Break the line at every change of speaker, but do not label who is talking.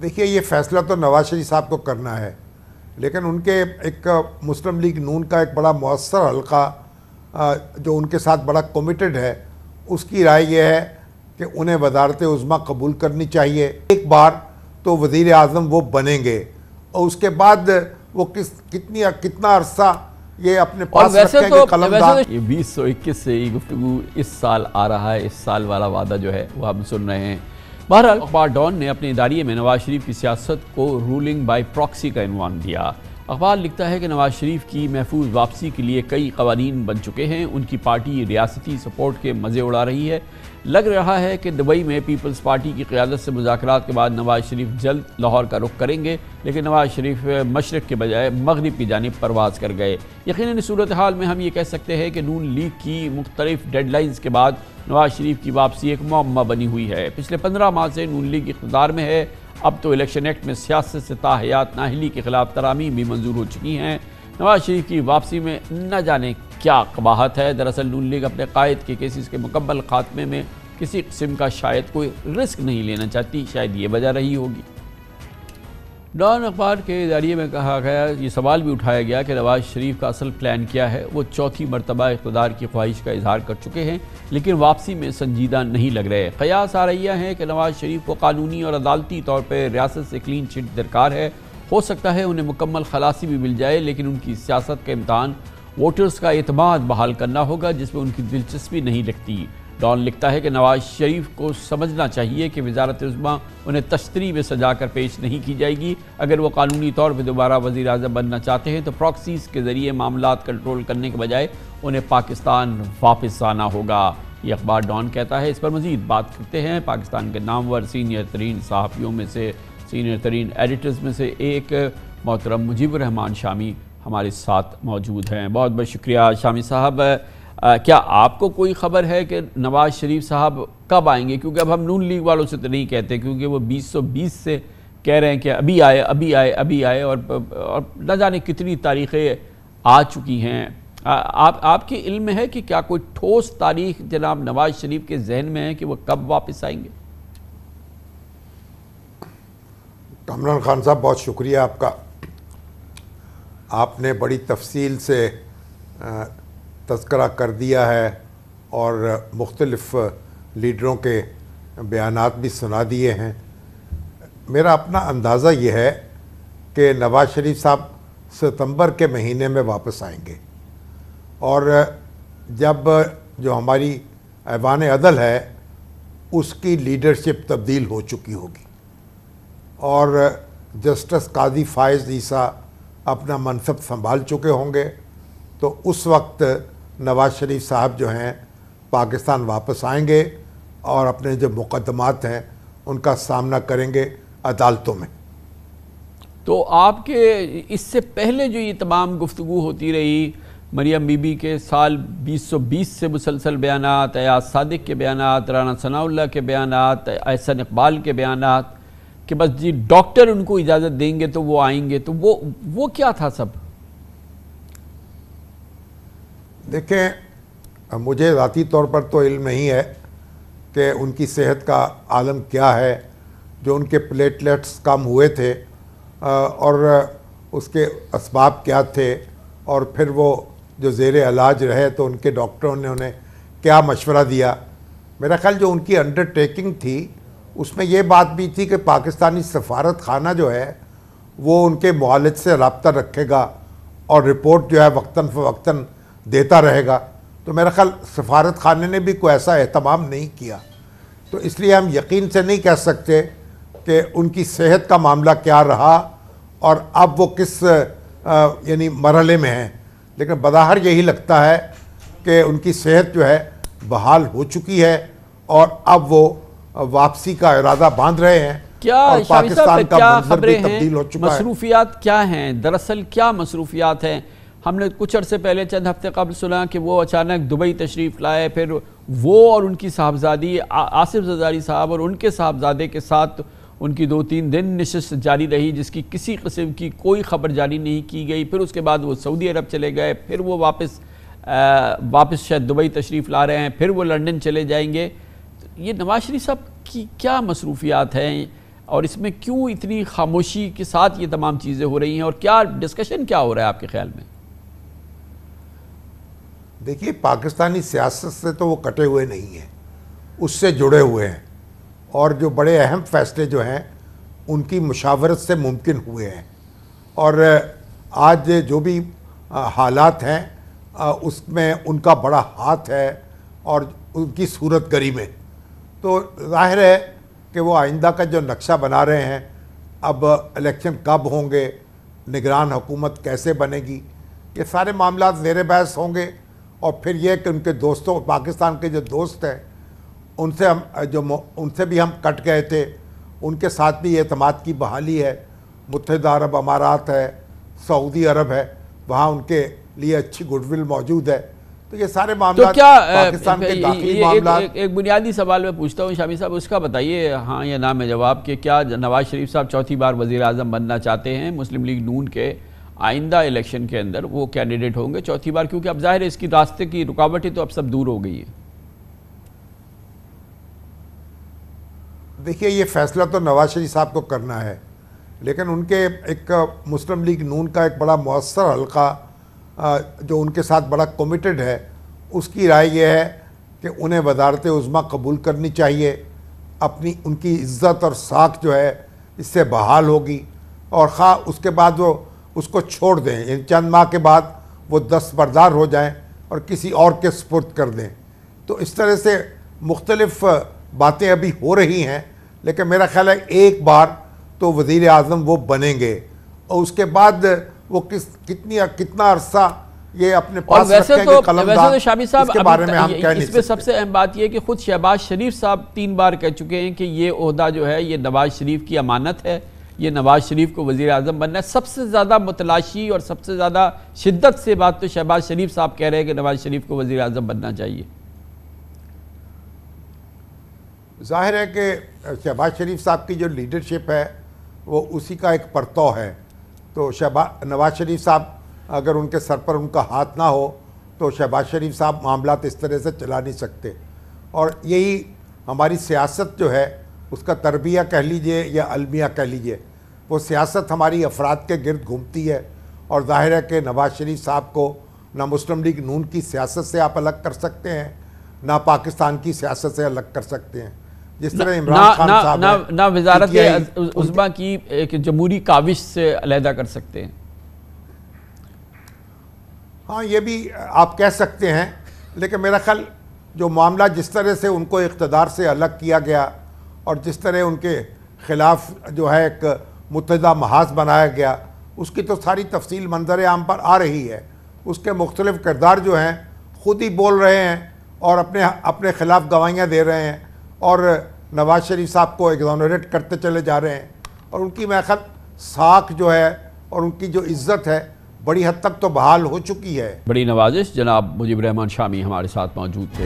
देखिए ये फैसला तो नवाज शरीफ साहब को करना है लेकिन उनके एक मुस्लिम लीग नून का एक बड़ा मौसर हलका जो उनके साथ बड़ा कमिटेड है उसकी राय यह है कि उन्हें वजारत उज़मा कबूल करनी चाहिए एक बार तो वज़ी अजम वो बनेंगे और उसके बाद वो किस कितनी कितना अरसा ये अपने पास वैसे तो, वैसे तो,
ये बीस सौ इक्कीस से ये गुफ्तु इस साल आ रहा है इस साल वाला वादा जो है वो हम सुन रहे हैं बहरहाल अखबार डॉन ने अपने इदारे में नवाज शरीफ की सियासत को रूलिंग बाई प्रॉक्सी का इनवान दिया अखबार लिखता है कि नवाज शरीफ की महफूज वापसी के लिए कई कवानीन बन चुके हैं उनकी पार्टी रियासती सपोर्ट के मज़े उड़ा रही है लग रहा है कि दुबई में पीपल्स पार्टी की क्यादत से मुजाकर के बाद नवाज शरीफ जल्द लाहौर का रुख करेंगे लेकिन नवाज शरीफ मशरक़ के बजाय मगरब की जानब परवाज़ कर गए यकीन सूरत हाल में हम ये कह सकते हैं कि नून लीग की मुख्तलिफ डेडलाइंस के बाद नवाज शरीफ की वापसी एक मम्मा बनी हुई है पिछले पंद्रह माह से नून लीग इकतदार में है अब तो इलेक्शन एक्ट में सियासत से ताहयात नाहली के खिलाफ तरामीम भी मंजूर हो चुकी हैं नवाज शरीफ की वापसी में न जाने क्या कबाहत है दरअसल नून लीग अपने कायद के केसेस के मुकम्मल खात्मे में किसी किस्म का शायद कोई रिस्क नहीं लेना चाहती शायद ये वजह रही होगी डॉन अखबार के जारिए में कहा गया ये सवाल भी उठाया गया कि नवाज शरीफ का असल प्लान क्या है वो चौथी मरतबा इकतदार की ख्वाहिश का इजहार कर चुके हैं लेकिन वापसी में संजीदा नहीं लग रहे कयास आ रही है कि नवाज शरीफ को कानूनी और अदालती तौर पर रियासत से क्लीन चिट दरकार है हो सकता है उन्हें मुकम्मल खलासी भी मिल जाए लेकिन उनकी सियासत का इम्तहान वोटर्स का अतमाद बहाल करना होगा जिसमें उनकी दिलचस्पी नहीं रखती डॉन लिखता है कि नवाज शरीफ को समझना चाहिए कि वजारत उजमा उन्हें तस्तरी में सजा कर पेश नहीं की जाएगी अगर वो कानूनी तौर पर दोबारा वजी अजम बनना चाहते हैं तो प्रॉक्सीज के ज़रिए मामला कंट्रोल करने के बजाय उन्हें पाकिस्तान वापस आना होगा ये अखबार डॉन कहता है इस पर मज़ीद बात करते हैं पाकिस्तान के नामवर सीनियर तरीन सहाफ़ियों में से सीनियर तरीन एडिटर्स में से एक मोहतरम मुजीबरहमान शामी हमारे साथ मौजूद हैं बहुत बहुत शुक्रिया शामी साहब आ, क्या आपको कोई खबर है कि नवाज शरीफ साहब कब आएंगे क्योंकि अब हम नून लीग वालों से तो नहीं कहते क्योंकि वो बीस से कह रहे हैं कि अभी आए अभी आए अभी आए और, और न जाने कितनी तारीखें आ चुकी हैं आप आपके इल्म है कि क्या कोई ठोस तारीख जनाब नवाज शरीफ के जहन में है कि वह कब वापस आएंगे
कमरान खान साहब बहुत शुक्रिया आपका आपने बड़ी तफसील से आ, तस्करा कर दिया है और मुख्तलफ़ लीडरों के बयान भी सुना दिए हैं मेरा अपना अंदाज़ा यह है कि नवाज़ शरीफ साहब सितंबर के महीने में वापस आएंगे और जब जो हमारी ऐवान अदल है उसकी लीडरशिप तब्दील हो चुकी होगी और जस्टिस काजी फ़ायज़ ईसा अपना मनसब संभाल चुके होंगे तो उस वक्त नवाज शरीफ साहब जो हैं पाकिस्तान वापस आएंगे और अपने जो मुकदमात हैं उनका सामना करेंगे अदालतों में
तो आपके इससे पहले जो ये तमाम गुफ्तु होती रही मरियम बीबी के साल 2020 से मुसलसल बयान एयाज सदक के बयान राना सनाउल्ला के बयान एहसन इकबाल के बयान कि बस जी डॉक्टर उनको इजाज़त देंगे तो वो आएंगे तो वो वो क्या था सब देखें
मुझे ज़ाती तौर पर तो इल्म नहीं है कि उनकी सेहत का आलम क्या है जो उनके प्लेटलेट्स कम हुए थे और उसके इसबाब क्या थे और फिर वो जो जेर इलाज रहे तो उनके डॉक्टरों ने उन्हें क्या मशवरा दिया मेरा ख्याल जो उनकी अंडरटेकिंग थी उसमें यह बात भी थी कि पाकिस्तानी सफारत खाना जो है वो उनके मालद से रबता रखेगा और रिपोर्ट जो है वक्ता फ़वक्ता देता रहेगा तो मेरा ख्याल सफारत खाने ने भी कोई ऐसा अहतमाम नहीं किया तो इसलिए हम यकीन से नहीं कह सकते कि उनकी सेहत का मामला क्या रहा और अब वो किस यानी मरहले में हैं लेकिन बदाहर यही लगता है कि उनकी सेहत जो है बहाल हो चुकी है और अब वो वापसी का इरादा बांध रहे हैं क्या और पाकिस्तान का क्या खबरें हैं
मसरूफियात क्या हैं दरअसल क्या मसरूफियात हैं हमने कुछ अरसे पहले चंद हफ्ते कबल सुना कि वो अचानक दुबई तशरीफ़ लाए फिर वो और उनकी साहबजादी आसिफ जजारी साहब और उनके साहबजादे के साथ उनकी दो तीन दिन नशस्त जारी रही जिसकी किसी कस्म की कोई खबर जारी नहीं की गई फिर उसके बाद वो सऊदी अरब चले गए फिर वो वापस आ, वापस शायद दुबई तशरीफ़ ला रहे हैं फिर वो लंदन चले जाएंगे ये नवाज शरीफ साहब की क्या मसरूफियात हैं और इसमें क्यों इतनी खामोशी के साथ ये तमाम चीज़ें हो रही हैं और क्या डिस्कशन क्या हो रहा है आपके ख्याल में
देखिए पाकिस्तानी सियासत से तो वो कटे हुए नहीं हैं उससे जुड़े हुए हैं और जो बड़े अहम फैसले जो हैं उनकी मुशावरत से मुमकिन हुए हैं और आज जो भी हालात हैं उसमें उनका बड़ा हाथ है और उनकी सूरत गरी में तो जाहिर है कि वो आइंदा का जो नक्शा बना रहे हैं अब इलेक्शन कब होंगे निगरान हुकूमत कैसे बनेगी ये सारे मामला जेर बहस होंगे और फिर यह कि उनके दोस्तों पाकिस्तान के जो दोस्त हैं उनसे हम जो उनसे भी हम कट गए थे उनके साथ भी अतमाद की बहाली है मुतहद अरब अमारात है सऊदी अरब है वहाँ उनके लिए अच्छी गुडविल मौजूद है तो ये सारे मामले तो क्या पाकिस्तान के दाखिली मामला एक,
एक, एक बुनियादी सवाल मैं पूछता हूँ शामी साहब उसका बताइए हाँ या ना है जवाब कि क्या नवाज शरीफ साहब चौथी बार वज़ी अजम बनना चाहते हैं मुस्लिम लीग नून के आइंदा इलेक्शन के अंदर वो कैंडिडेट होंगे चौथी बार क्योंकि अब जाहिर है इसकी रास्ते की रुकावटें तो अब सब दूर हो गई है
देखिए ये फैसला तो नवाज शरीफ साहब को करना है लेकिन उनके एक मुस्लिम लीग नून का एक बड़ा मौसर हलका जो उनके साथ बड़ा कमिटेड है उसकी राय यह है कि उन्हें वजारत उज़मा कबूल करनी चाहिए अपनी उनकी इज्जत और साख जो है इससे बहाल होगी और ख़ा उसके बाद वो उसको छोड़ दें इन चंद माह के बाद वो दस्तबरदार हो जाएं और किसी और के सपुर्द कर दें तो इस तरह से मुख्तलफ़ बातें अभी हो रही हैं लेकिन मेरा ख्याल है एक बार तो वज़ी अजम वो बनेंगे और उसके बाद वो किस कितनी कितना अरसा ये अपने पास वैसे तो वैसे तो शामी साहब के बारे में हम इसमें
सबसे अहम बात यह कि खुद शहबाज शरीफ साहब तीन बार कह चुके हैं कि ये अहदा जो है ये नवाज शरीफ की अमानत है ये नवाज शरीफ को वज़ी अजम बनना है सबसे ज़्यादा मतलाशी और सबसे ज़्यादा शिद्दत से बात तो शहबाज शरीफ साहब कह रहे हैं कि नवाज शरीफ को वज़ी अजम बनना चाहिए
जाहिर है कि शहबाज शरीफ साहब की जो लीडरशिप है वो उसी का एक परतव है तो शहबा नवाज शरीफ साहब अगर उनके सर पर उनका हाथ ना हो तो शहबाज शरीफ साहब मामला इस तरह से चला नहीं सकते और यही हमारी सियासत जो है उसका तरबिया कह लीजिए या अलमिया कह लीजिए वो सियासत हमारी अफराद के गिरद घूमती है और ज़ाहिर है कि नवाज शरीफ साहब को ना मुस्लिम लीग नून की सियासत से आप अलग कर सकते हैं ना पाकिस्तान की सियासत से अलग कर सकते हैं जिस तरह इमरान खान साहब ना, ना वजारत
की एक जमहूरी काविश से अलहदा कर सकते हैं हाँ ये
भी आप कह सकते हैं लेकिन मेरा ख्याल जो मामला जिस तरह से उनको इकतदार से अलग किया गया और जिस तरह उनके खिलाफ जो है एक मुतदा महाज बनाया गया उसकी तो सारी तफसील मंजर आम पर आ रही है उसके मुख्तलिफ किरदार जो हैं खुद ही बोल रहे हैं और अपने अपने ख़िलाफ़ गवाहियाँ दे रहे हैं और नवाज शरीफ साहब को एग्जॉनरेट करते चले जा रहे हैं और उनकी मैखल साख जो है और उनकी जो इज्जत है बड़ी हद तक तो बहाल हो चुकी है
बड़ी नवाजिश जनाब मुजीब रहमान शामी हमारे साथ मौजूद थे